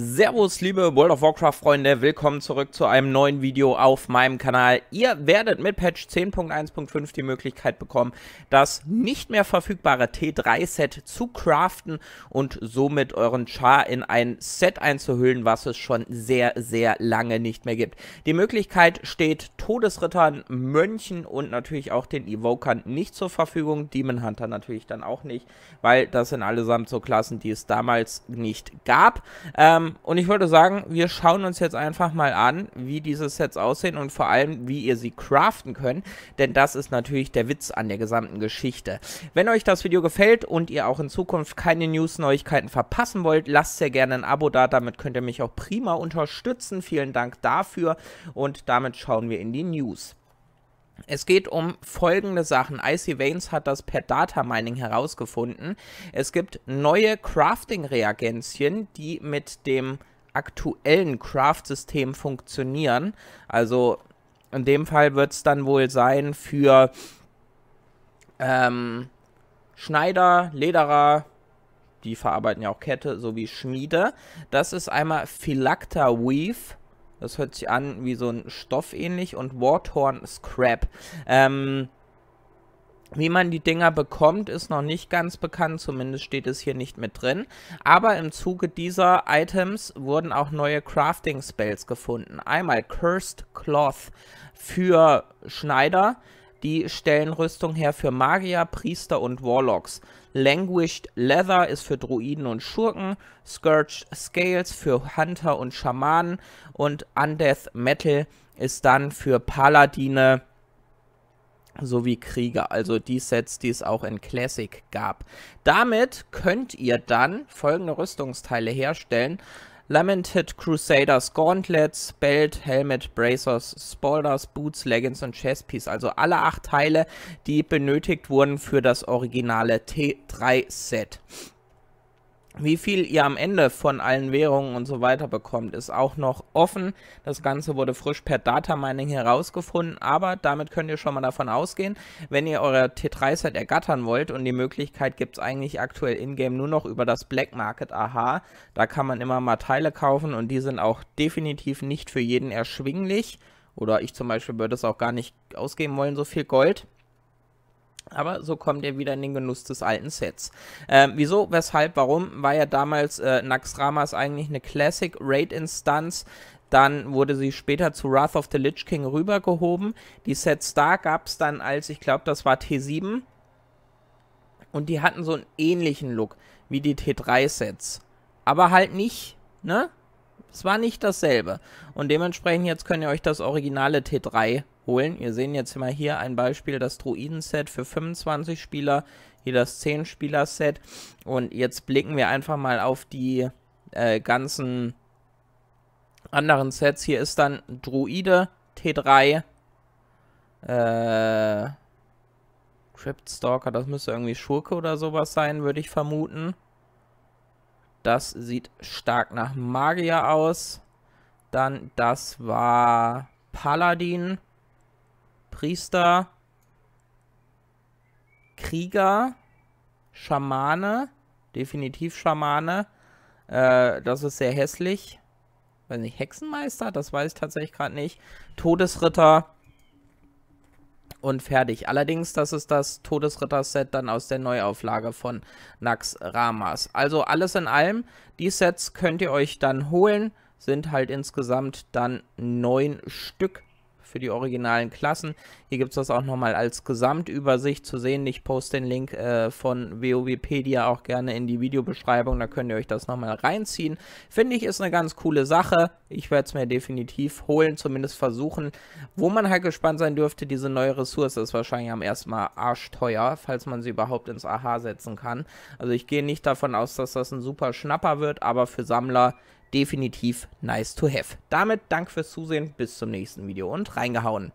Servus, liebe World of Warcraft-Freunde, willkommen zurück zu einem neuen Video auf meinem Kanal. Ihr werdet mit Patch 10.1.5 die Möglichkeit bekommen, das nicht mehr verfügbare T3-Set zu craften und somit euren Char in ein Set einzuhüllen, was es schon sehr, sehr lange nicht mehr gibt. Die Möglichkeit steht Todesrittern, Mönchen und natürlich auch den Evokern nicht zur Verfügung, Demon Hunter natürlich dann auch nicht, weil das sind allesamt so Klassen, die es damals nicht gab. Ähm, und ich würde sagen, wir schauen uns jetzt einfach mal an, wie diese Sets aussehen und vor allem, wie ihr sie craften könnt, denn das ist natürlich der Witz an der gesamten Geschichte. Wenn euch das Video gefällt und ihr auch in Zukunft keine News-Neuigkeiten verpassen wollt, lasst sehr gerne ein Abo da, damit könnt ihr mich auch prima unterstützen. Vielen Dank dafür und damit schauen wir in die News. Es geht um folgende Sachen. Icy Veins hat das per Data Mining herausgefunden. Es gibt neue Crafting-Reagenzien, die mit dem aktuellen Craft-System funktionieren. Also in dem Fall wird es dann wohl sein für ähm, Schneider, Lederer, die verarbeiten ja auch Kette, sowie Schmiede. Das ist einmal Phylacta Weave, das hört sich an wie so ein Stoff ähnlich. Und Warthorn Scrap. Ähm, wie man die Dinger bekommt, ist noch nicht ganz bekannt, zumindest steht es hier nicht mit drin. Aber im Zuge dieser Items wurden auch neue Crafting Spells gefunden. Einmal Cursed Cloth für Schneider, die stellen Rüstung her für Magier, Priester und Warlocks. Languished Leather ist für Druiden und Schurken, Scourged Scales für Hunter und Schamanen und Undeath Metal ist dann für Paladine sowie Krieger, also die Sets, die es auch in Classic gab. Damit könnt ihr dann folgende Rüstungsteile herstellen. Lamented Crusaders Gauntlets, Belt, Helmet, Bracers, Spalders, Boots, Leggings und Chesspiece. Also alle acht Teile, die benötigt wurden für das originale T3-Set. Wie viel ihr am Ende von allen Währungen und so weiter bekommt, ist auch noch offen. Das Ganze wurde frisch per Data Mining herausgefunden, aber damit könnt ihr schon mal davon ausgehen, wenn ihr eure T3-Set ergattern wollt und die Möglichkeit gibt es eigentlich aktuell in-game nur noch über das Black Market AHA. Da kann man immer mal Teile kaufen und die sind auch definitiv nicht für jeden erschwinglich. Oder ich zum Beispiel würde es auch gar nicht ausgeben wollen, so viel Gold. Aber so kommt ihr wieder in den Genuss des alten Sets. Ähm, wieso, weshalb, warum? War ja damals äh, Naxxramas eigentlich eine Classic Raid-Instanz. Dann wurde sie später zu Wrath of the Lich King rübergehoben. Die Sets da gab es dann als, ich glaube, das war T7. Und die hatten so einen ähnlichen Look wie die T3-Sets. Aber halt nicht, ne? Es war nicht dasselbe. Und dementsprechend jetzt könnt ihr euch das originale T3 holen. Ihr sehen jetzt mal hier ein Beispiel, das Druiden-Set für 25 Spieler, hier das 10-Spieler-Set. Und jetzt blicken wir einfach mal auf die äh, ganzen anderen Sets. Hier ist dann Druide, T3, äh, Cryptstalker, das müsste irgendwie Schurke oder sowas sein, würde ich vermuten. Das sieht stark nach Magier aus. Dann, das war Paladin. Priester, Krieger, Schamane, definitiv Schamane. Äh, das ist sehr hässlich. Weiß nicht, Hexenmeister, das weiß ich tatsächlich gerade nicht. Todesritter und fertig. Allerdings, das ist das Todesritter-Set dann aus der Neuauflage von Nax Ramas. Also alles in allem, die Sets könnt ihr euch dann holen. Sind halt insgesamt dann neun Stück für die originalen Klassen. Hier gibt es das auch nochmal als Gesamtübersicht zu sehen. Ich poste den Link äh, von WoWpedia auch gerne in die Videobeschreibung, da könnt ihr euch das nochmal reinziehen. Finde ich ist eine ganz coole Sache. Ich werde es mir definitiv holen, zumindest versuchen. Wo man halt gespannt sein dürfte, diese neue Ressource ist wahrscheinlich am ersten Mal arschteuer, falls man sie überhaupt ins AHA setzen kann. Also ich gehe nicht davon aus, dass das ein super Schnapper wird, aber für Sammler definitiv nice to have. Damit danke fürs Zusehen, bis zum nächsten Video und reingehauen.